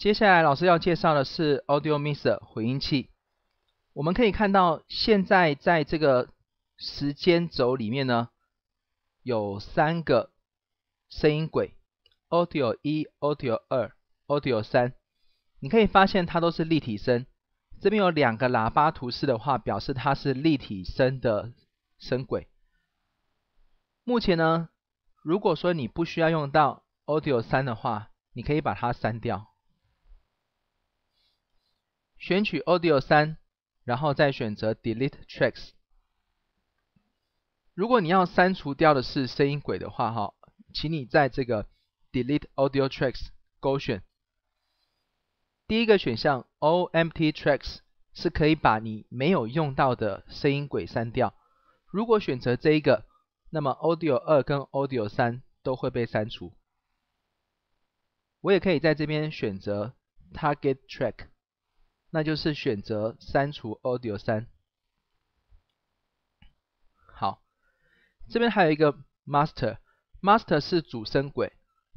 接下来老师要介绍的是 Audio Mixer 回音器。我们可以看到，现在在这个时间轴里面呢，有三个声音轨，Audio 一、Audio 二、Audio 三。你可以发现它都是立体声。这边有两个喇叭图示的话，表示它是立体声的声轨。目前呢，如果说你不需要用到 Audio 三的话，你可以把它删掉。选取 Audio 三，然后再选择 Delete Tracks。如果你要删除掉的是声音轨的话，哈，请你在这个 Delete Audio Tracks 勾选。第一个选项 All Empty Tracks 是可以把你没有用到的声音轨删掉。如果选择这一个，那么 Audio 二跟 Audio 三都会被删除。我也可以在这边选择 Target Track。那就是选择删除 Audio 三。好，这边还有一个 Master，Master 是主声轨。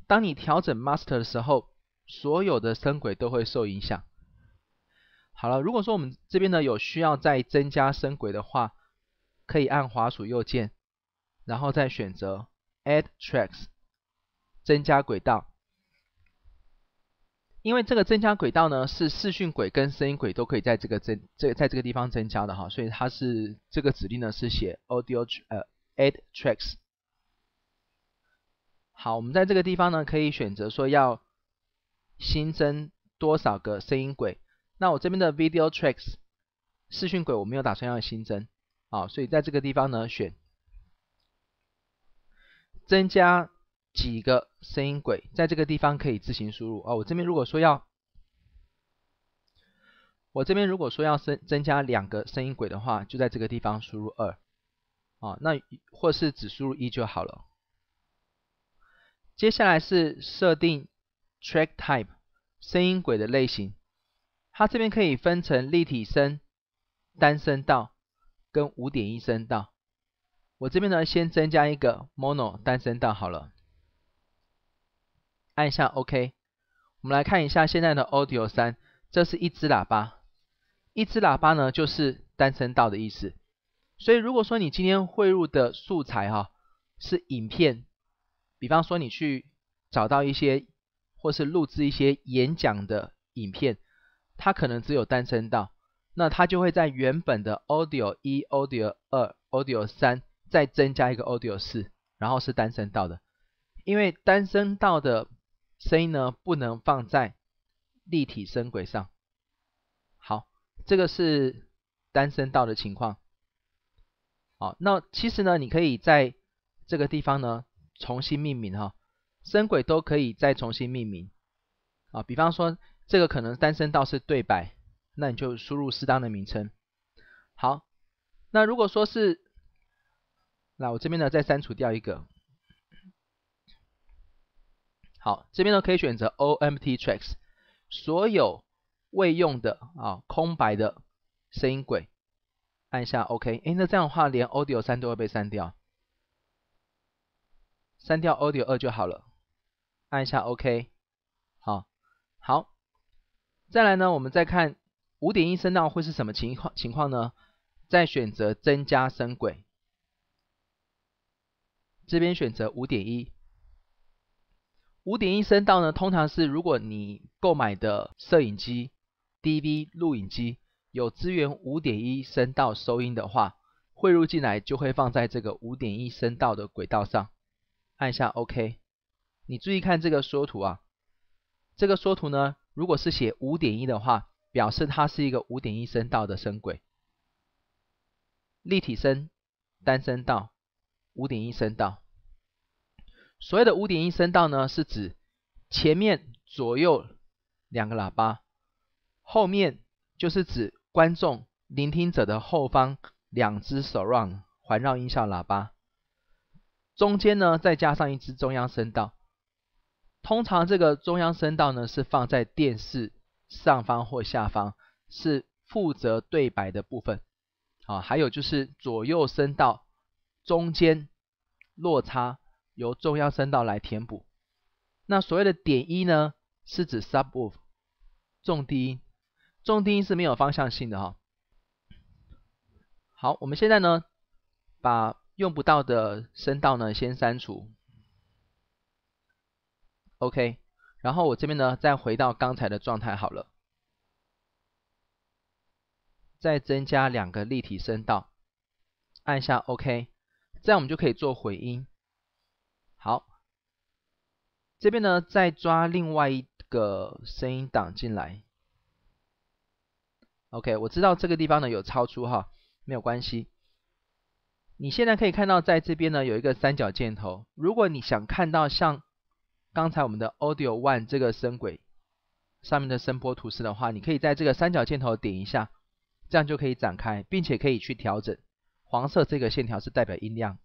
当你调整 Master 的时候，所有的声轨都会受影响。好了，如果说我们这边呢有需要再增加声轨的话，可以按滑鼠右键，然后再选择 Add Tracks 增加轨道。因为这个增加轨道呢，是视讯轨跟声音轨都可以在这个增、这在这个地方增加的哈，所以它是这个指令呢是写 audio add tracks。好，我们在这个地方呢，可以选择说要新增多少个声音轨。那我这边的 video tracks 视讯轨我没有打算要新增，啊，所以在这个地方呢选增加。几个声音轨，在这个地方可以自行输入哦。我这边如果说要，我这边如果说要增增加两个声音轨的话，就在这个地方输入二，啊，那或是只输入一就好了。接下来是设定 track type 声音轨的类型，它这边可以分成立体声、单声道跟五点一声道。我这边呢，先增加一个 mono 单声道好了。按下 OK，我们来看一下现在的 Audio 三，这是一支喇叭，一支喇叭呢就是单声道的意思。所以如果说你今天汇入的素材哈是影片，比方说你去找到一些或是录制一些演讲的影片，它可能只有单声道，那它就会在原本的 Audio 一、Audio 二、Audio 三再增加一个 Audio 四，然后是单声道的，因为单声道的。声音呢不能放在立体声轨上。好，这个是单声道的情况。好，那其实呢，你可以在这个地方呢重新命名哈，声轨都可以再重新命名。啊，比方说这个可能单声道是对白，那你就输入适当的名称。好，那如果说是，那我这边呢再删除掉一个。好，这边呢可以选择 OMT Tracks，所有未用的啊空白的声音轨，按一下 OK。哎，那这样的话连 Audio 三都会被删掉，删掉 Audio 二就好了，按一下 OK。好，好，再来呢，我们再看五点一声道会是什么情况情况呢？再选择增加声轨，这边选择五点一。五点一声道呢，通常是如果你购买的摄影机、DV 录影机有支援五点一声道收音的话，汇入进来就会放在这个五点一声道的轨道上。按下 OK，你注意看这个缩图啊，这个缩图呢，如果是写五点一的话，表示它是一个五点一声道的声轨，立体声、单声道、五点一声道。所谓的五点一声道呢，是指前面左右两个喇叭，后面就是指观众聆听者的后方两只 surround 环绕音效喇叭，中间呢再加上一支中央声道。通常这个中央声道呢是放在电视上方或下方，是负责对白的部分。啊，还有就是左右声道中间落差。由中央声道来填补。那所谓的点一呢，是指 s u b w o o f e 重低音，重低音是没有方向性的哈。好，我们现在呢，把用不到的声道呢先删除。OK，然后我这边呢再回到刚才的状态好了，再增加两个立体声道，按下 OK，这样我们就可以做回音。好，这边呢再抓另外一个声音档进来。OK，我知道这个地方呢有超出哈，没有关系。你现在可以看到在这边呢有一个三角箭头，如果你想看到像刚才我们的 Audio One 这个声轨上面的声波图示的话，你可以在这个三角箭头点一下，这样就可以展开，并且可以去调整。黄色这个线条是代表音量。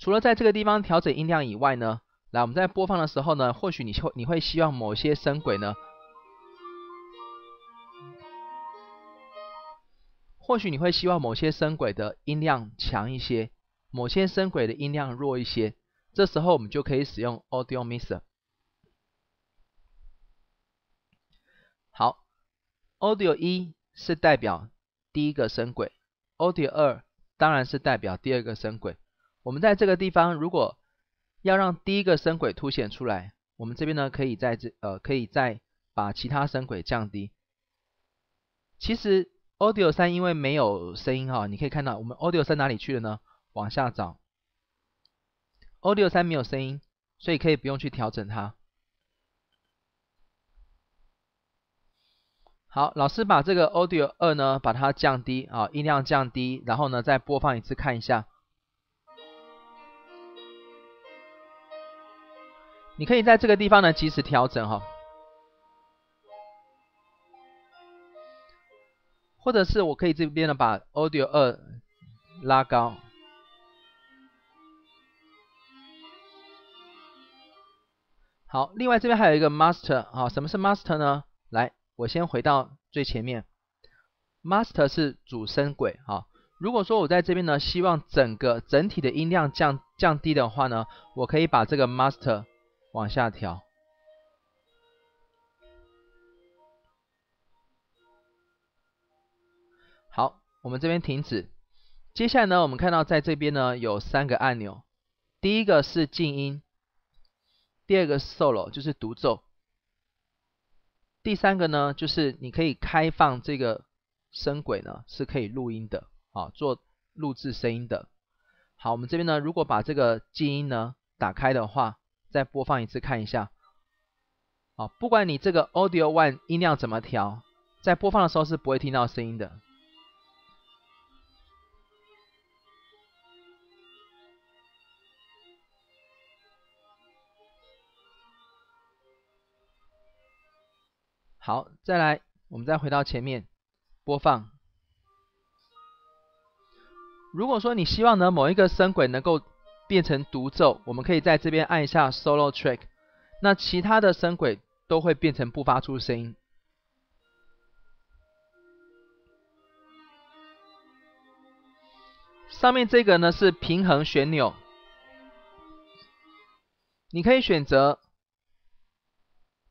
除了在这个地方调整音量以外呢，来我们在播放的时候呢，或许你会你会希望某些声轨呢，或许你会希望某些声轨的音量强一些，某些声轨的音量弱一些，这时候我们就可以使用 Audio Mixer。好，Audio 一，是代表第一个声轨，Audio 二，当然是代表第二个声轨。我们在这个地方，如果要让第一个声轨凸显出来，我们这边呢可以在这呃，可以再把其他声轨降低。其实 Audio 三因为没有声音哈，你可以看到我们 Audio 三哪里去了呢？往下找，Audio 三没有声音，所以可以不用去调整它。好，老师把这个 Audio 二呢，把它降低啊，音量降低，然后呢再播放一次看一下。你可以在这个地方呢及时调整哈，或者是我可以这边呢把 audio 二拉高。好，另外这边还有一个 master 啊，什么是 master 呢？来，我先回到最前面，master 是主声轨啊。如果说我在这边呢希望整个整体的音量降降低的话呢，我可以把这个 master。往下调。好，我们这边停止。接下来呢，我们看到在这边呢有三个按钮，第一个是静音，第二个是 solo，就是独奏。第三个呢，就是你可以开放这个声轨呢，是可以录音的，啊，做录制声音的。好，我们这边呢，如果把这个静音呢打开的话。再播放一次看一下，好，不管你这个 Audio One 音量怎么调，在播放的时候是不会听到声音的。好，再来，我们再回到前面播放。如果说你希望呢某一个声轨能够变成独奏，我们可以在这边按一下 Solo Track，那其他的声轨都会变成不发出声音。上面这个呢是平衡旋钮，你可以选择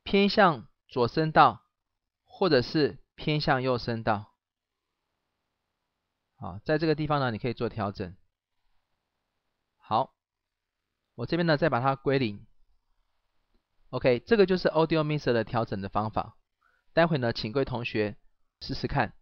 偏向左声道，或者是偏向右声道。好，在这个地方呢，你可以做调整。好。我这边呢，再把它归零。OK，这个就是 Audio Mixer 的调整的方法。待会呢，请各位同学试试看。